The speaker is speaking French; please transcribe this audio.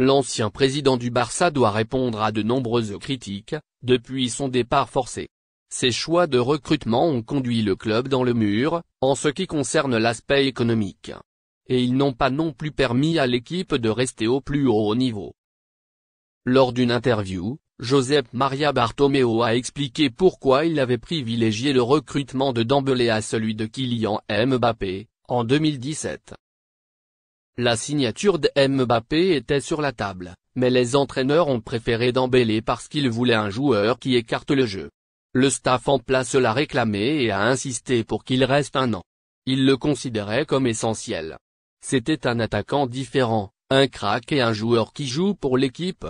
L'ancien président du Barça doit répondre à de nombreuses critiques, depuis son départ forcé. Ses choix de recrutement ont conduit le club dans le mur, en ce qui concerne l'aspect économique. Et ils n'ont pas non plus permis à l'équipe de rester au plus haut niveau. Lors d'une interview, Josep Maria Bartomeu a expliqué pourquoi il avait privilégié le recrutement de Dembélé à celui de Kylian Mbappé, en 2017. La signature de Mbappé était sur la table, mais les entraîneurs ont préféré d'embeller parce qu'ils voulaient un joueur qui écarte le jeu. Le staff en place l'a réclamé et a insisté pour qu'il reste un an. Il le considérait comme essentiel. C'était un attaquant différent, un crack et un joueur qui joue pour l'équipe.